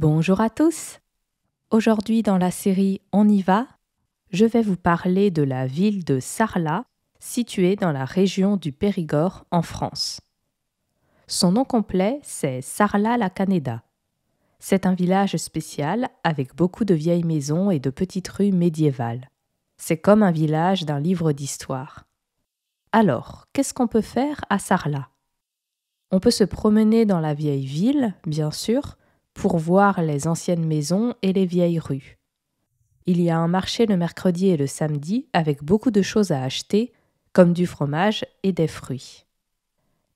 Bonjour à tous. Aujourd'hui dans la série On y va, je vais vous parler de la ville de Sarlat, située dans la région du Périgord en France. Son nom complet, c'est Sarlat la Canéda. C'est un village spécial avec beaucoup de vieilles maisons et de petites rues médiévales. C'est comme un village d'un livre d'histoire. Alors, qu'est-ce qu'on peut faire à Sarlat On peut se promener dans la vieille ville, bien sûr, pour voir les anciennes maisons et les vieilles rues. Il y a un marché le mercredi et le samedi avec beaucoup de choses à acheter, comme du fromage et des fruits.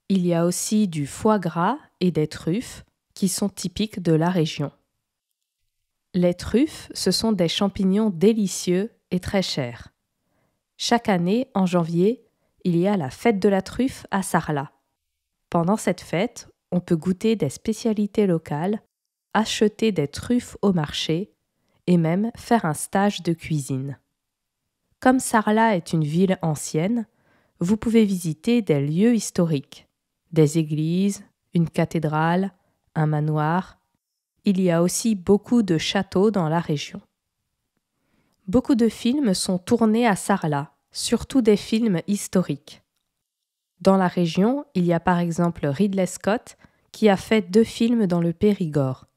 Il y a aussi du foie gras et des truffes qui sont typiques de la région. Les truffes, ce sont des champignons délicieux et très chers. Chaque année, en janvier, il y a la fête de la truffe à Sarlat. Pendant cette fête, on peut goûter des spécialités locales acheter des truffes au marché et même faire un stage de cuisine. Comme Sarlat est une ville ancienne, vous pouvez visiter des lieux historiques, des églises, une cathédrale, un manoir. Il y a aussi beaucoup de châteaux dans la région. Beaucoup de films sont tournés à Sarlat, surtout des films historiques. Dans la région, il y a par exemple Ridley Scott qui a fait deux films dans le Périgord,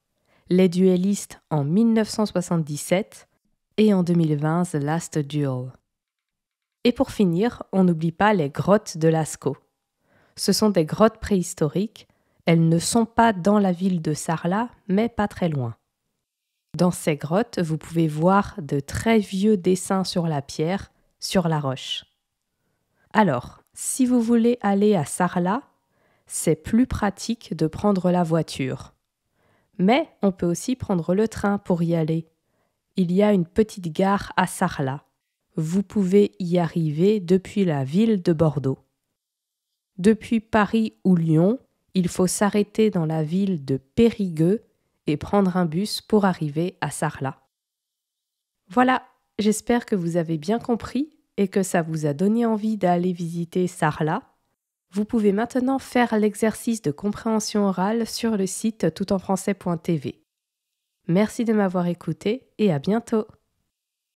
les duellistes en 1977 et en 2020 The Last Duel. Et pour finir, on n'oublie pas les grottes de Lascaux. Ce sont des grottes préhistoriques, elles ne sont pas dans la ville de Sarlat, mais pas très loin. Dans ces grottes, vous pouvez voir de très vieux dessins sur la pierre, sur la roche. Alors, si vous voulez aller à Sarlat, c'est plus pratique de prendre la voiture mais on peut aussi prendre le train pour y aller. Il y a une petite gare à Sarlat. Vous pouvez y arriver depuis la ville de Bordeaux. Depuis Paris ou Lyon, il faut s'arrêter dans la ville de Périgueux et prendre un bus pour arriver à Sarlat. Voilà, j'espère que vous avez bien compris et que ça vous a donné envie d'aller visiter Sarlat vous pouvez maintenant faire l'exercice de compréhension orale sur le site toutenfrançais.tv. Merci de m'avoir écouté et à bientôt